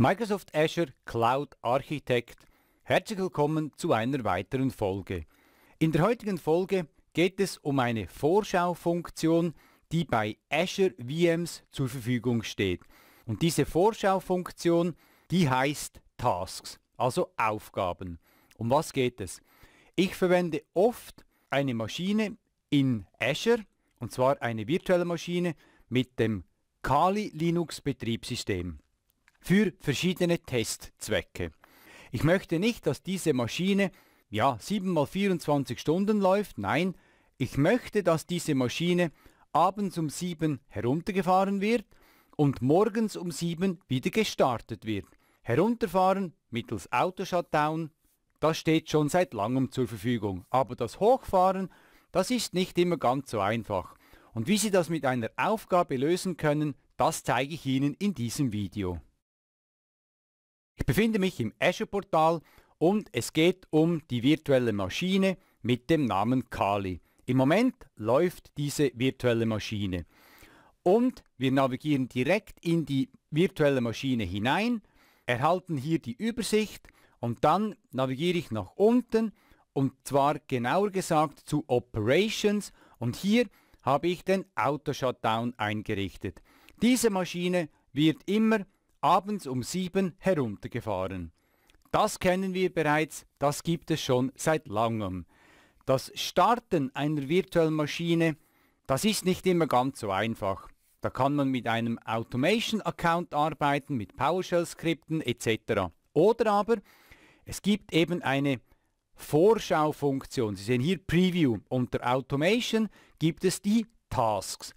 Microsoft Azure Cloud Architect. Herzlich willkommen zu einer weiteren Folge. In der heutigen Folge geht es um eine Vorschaufunktion, die bei Azure VMs zur Verfügung steht. Und diese Vorschaufunktion, die heißt Tasks, also Aufgaben. Um was geht es? Ich verwende oft eine Maschine in Azure, und zwar eine virtuelle Maschine mit dem Kali Linux Betriebssystem für verschiedene Testzwecke. Ich möchte nicht, dass diese Maschine ja 7 mal 24 Stunden läuft, nein, ich möchte, dass diese Maschine abends um 7 heruntergefahren wird und morgens um 7 wieder gestartet wird. Herunterfahren mittels Auto-Shutdown, das steht schon seit langem zur Verfügung, aber das Hochfahren, das ist nicht immer ganz so einfach. Und wie Sie das mit einer Aufgabe lösen können, das zeige ich Ihnen in diesem Video. Ich befinde mich im Azure-Portal und es geht um die virtuelle Maschine mit dem Namen Kali. Im Moment läuft diese virtuelle Maschine. Und wir navigieren direkt in die virtuelle Maschine hinein, erhalten hier die Übersicht und dann navigiere ich nach unten und zwar genauer gesagt zu Operations und hier habe ich den Auto-Shutdown eingerichtet. Diese Maschine wird immer abends um sieben heruntergefahren. Das kennen wir bereits, das gibt es schon seit langem. Das Starten einer virtuellen Maschine, das ist nicht immer ganz so einfach. Da kann man mit einem Automation-Account arbeiten, mit PowerShell-Skripten etc. Oder aber es gibt eben eine Vorschaufunktion. Sie sehen hier Preview. Unter Automation gibt es die Tasks.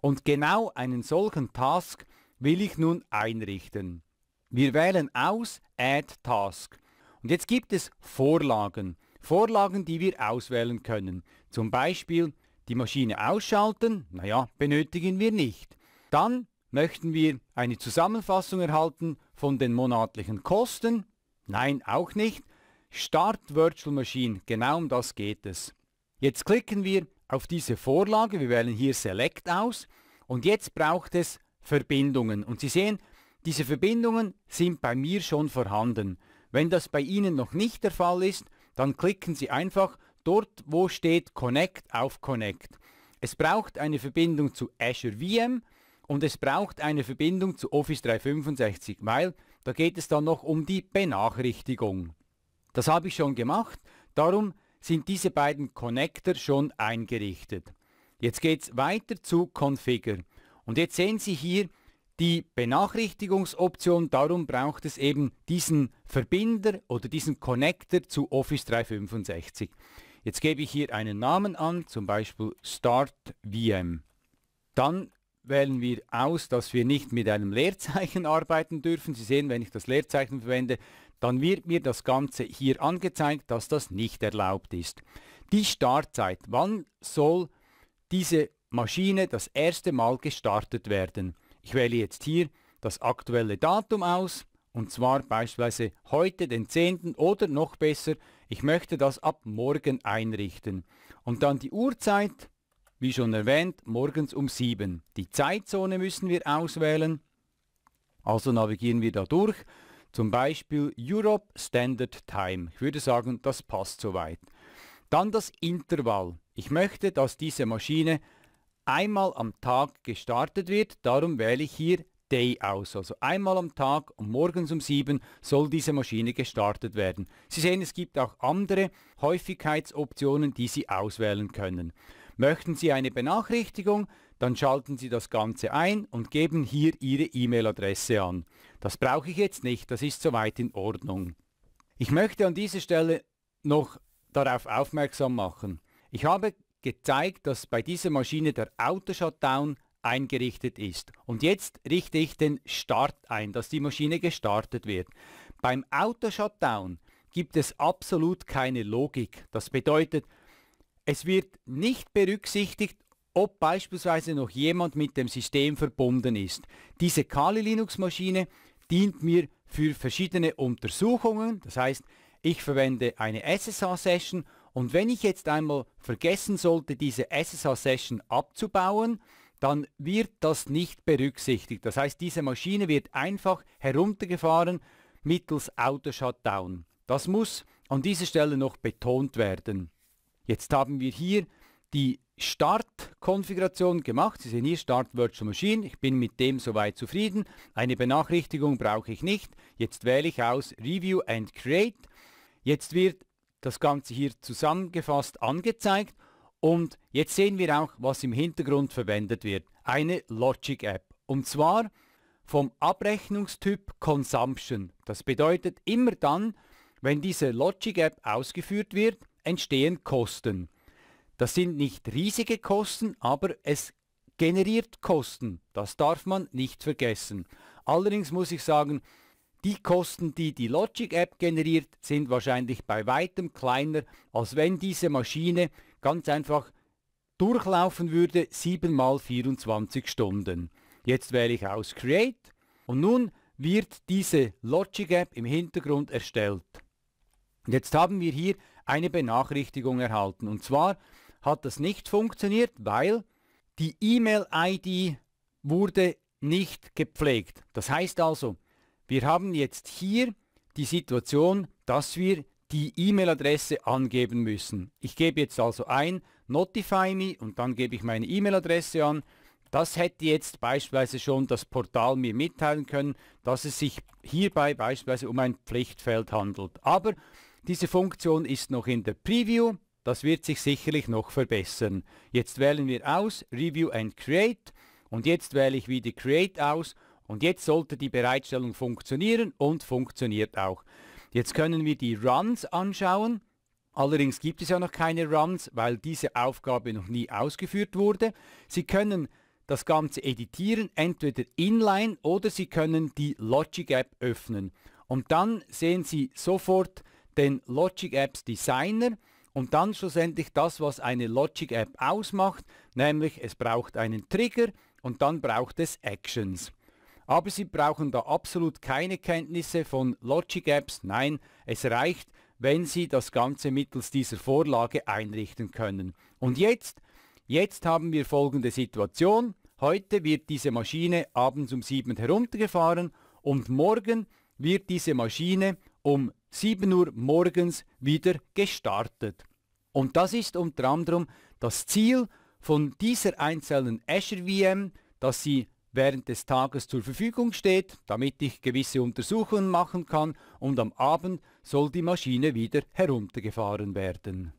Und genau einen solchen Task will ich nun einrichten. Wir wählen aus Add Task. Und jetzt gibt es Vorlagen. Vorlagen, die wir auswählen können. Zum Beispiel die Maschine ausschalten, naja, benötigen wir nicht. Dann möchten wir eine Zusammenfassung erhalten von den monatlichen Kosten, nein, auch nicht. Start Virtual Machine, genau um das geht es. Jetzt klicken wir auf diese Vorlage, wir wählen hier Select aus und jetzt braucht es Verbindungen. Und Sie sehen, diese Verbindungen sind bei mir schon vorhanden. Wenn das bei Ihnen noch nicht der Fall ist, dann klicken Sie einfach dort, wo steht Connect auf Connect. Es braucht eine Verbindung zu Azure VM und es braucht eine Verbindung zu Office 365, weil da geht es dann noch um die Benachrichtigung. Das habe ich schon gemacht, darum sind diese beiden Connector schon eingerichtet. Jetzt geht es weiter zu Configure. Und jetzt sehen Sie hier die Benachrichtigungsoption. Darum braucht es eben diesen Verbinder oder diesen Connector zu Office 365. Jetzt gebe ich hier einen Namen an, zum Beispiel Start VM. Dann wählen wir aus, dass wir nicht mit einem Leerzeichen arbeiten dürfen. Sie sehen, wenn ich das Leerzeichen verwende, dann wird mir das Ganze hier angezeigt, dass das nicht erlaubt ist. Die Startzeit, wann soll diese Maschine das erste Mal gestartet werden. Ich wähle jetzt hier das aktuelle Datum aus und zwar beispielsweise heute den 10. oder noch besser, ich möchte das ab morgen einrichten. Und dann die Uhrzeit, wie schon erwähnt, morgens um 7. Die Zeitzone müssen wir auswählen. Also navigieren wir da durch. Zum Beispiel Europe Standard Time. Ich würde sagen, das passt soweit. Dann das Intervall. Ich möchte, dass diese Maschine einmal am Tag gestartet wird. Darum wähle ich hier Day aus. Also einmal am Tag morgens um 7 soll diese Maschine gestartet werden. Sie sehen, es gibt auch andere Häufigkeitsoptionen, die Sie auswählen können. Möchten Sie eine Benachrichtigung, dann schalten Sie das Ganze ein und geben hier Ihre E-Mail-Adresse an. Das brauche ich jetzt nicht, das ist soweit in Ordnung. Ich möchte an dieser Stelle noch darauf aufmerksam machen. Ich habe gezeigt, dass bei dieser Maschine der Auto-Shutdown eingerichtet ist. Und jetzt richte ich den Start ein, dass die Maschine gestartet wird. Beim Auto-Shutdown gibt es absolut keine Logik. Das bedeutet, es wird nicht berücksichtigt, ob beispielsweise noch jemand mit dem System verbunden ist. Diese Kali Linux Maschine dient mir für verschiedene Untersuchungen. Das heißt, ich verwende eine SSH-Session und wenn ich jetzt einmal vergessen sollte, diese SSH-Session abzubauen, dann wird das nicht berücksichtigt. Das heißt, diese Maschine wird einfach heruntergefahren mittels Auto-Shutdown. Das muss an dieser Stelle noch betont werden. Jetzt haben wir hier die Startkonfiguration gemacht. Sie sehen hier Start Virtual Machine. Ich bin mit dem soweit zufrieden. Eine Benachrichtigung brauche ich nicht. Jetzt wähle ich aus Review and Create. Jetzt wird das Ganze hier zusammengefasst angezeigt und jetzt sehen wir auch, was im Hintergrund verwendet wird. Eine Logic-App und zwar vom Abrechnungstyp Consumption. Das bedeutet immer dann, wenn diese Logic-App ausgeführt wird, entstehen Kosten. Das sind nicht riesige Kosten, aber es generiert Kosten. Das darf man nicht vergessen. Allerdings muss ich sagen, die Kosten, die die Logic-App generiert, sind wahrscheinlich bei weitem kleiner, als wenn diese Maschine ganz einfach durchlaufen würde 7 mal 24 Stunden. Jetzt wähle ich aus Create und nun wird diese Logic-App im Hintergrund erstellt. Jetzt haben wir hier eine Benachrichtigung erhalten und zwar hat das nicht funktioniert, weil die E-Mail-ID wurde nicht gepflegt. Das heißt also, wir haben jetzt hier die Situation, dass wir die E-Mail-Adresse angeben müssen. Ich gebe jetzt also ein Notify me und dann gebe ich meine E-Mail-Adresse an. Das hätte jetzt beispielsweise schon das Portal mir mitteilen können, dass es sich hierbei beispielsweise um ein Pflichtfeld handelt. Aber diese Funktion ist noch in der Preview. Das wird sich sicherlich noch verbessern. Jetzt wählen wir aus Review and Create und jetzt wähle ich wieder Create aus und jetzt sollte die Bereitstellung funktionieren und funktioniert auch. Jetzt können wir die Runs anschauen. Allerdings gibt es ja noch keine Runs, weil diese Aufgabe noch nie ausgeführt wurde. Sie können das Ganze editieren, entweder inline oder Sie können die Logic App öffnen. Und dann sehen Sie sofort den Logic Apps Designer und dann schlussendlich das, was eine Logic App ausmacht, nämlich es braucht einen Trigger und dann braucht es Actions. Aber Sie brauchen da absolut keine Kenntnisse von Logic Apps. Nein, es reicht, wenn Sie das Ganze mittels dieser Vorlage einrichten können. Und jetzt, jetzt haben wir folgende Situation. Heute wird diese Maschine abends um 7 heruntergefahren und morgen wird diese Maschine um 7 Uhr morgens wieder gestartet. Und das ist unter anderem das Ziel von dieser einzelnen Azure VM, dass Sie während des Tages zur Verfügung steht, damit ich gewisse Untersuchungen machen kann und am Abend soll die Maschine wieder heruntergefahren werden.